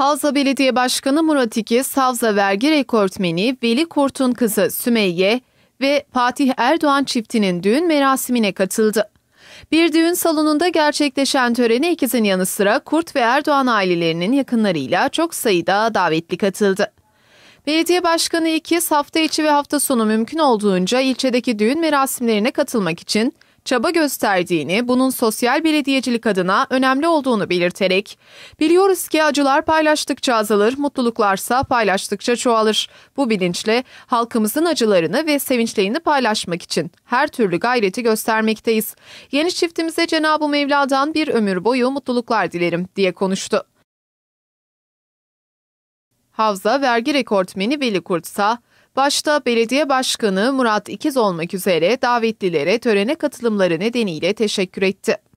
Havza Belediye Başkanı Murat İkiz, Havza Vergi Rekortmeni Veli Kurt'un kızı Sümeyye ve Fatih Erdoğan çiftinin düğün merasimine katıldı. Bir düğün salonunda gerçekleşen törene ikizin yanı sıra Kurt ve Erdoğan ailelerinin yakınlarıyla çok sayıda davetli katıldı. Belediye Başkanı İkiz hafta içi ve hafta sonu mümkün olduğunca ilçedeki düğün merasimlerine katılmak için çaba gösterdiğini, bunun sosyal belediyecilik adına önemli olduğunu belirterek, biliyoruz ki acılar paylaştıkça azalır, mutluluklarsa paylaştıkça çoğalır. Bu bilinçle halkımızın acılarını ve sevinçlerini paylaşmak için her türlü gayreti göstermekteyiz. Yeni çiftimize Cenab-ı Mevla'dan bir ömür boyu mutluluklar dilerim diye konuştu. Havza vergi rekortmeni Veli Kurtsa, Başta belediye başkanı Murat İkiz olmak üzere davetlilere törene katılımları nedeniyle teşekkür etti.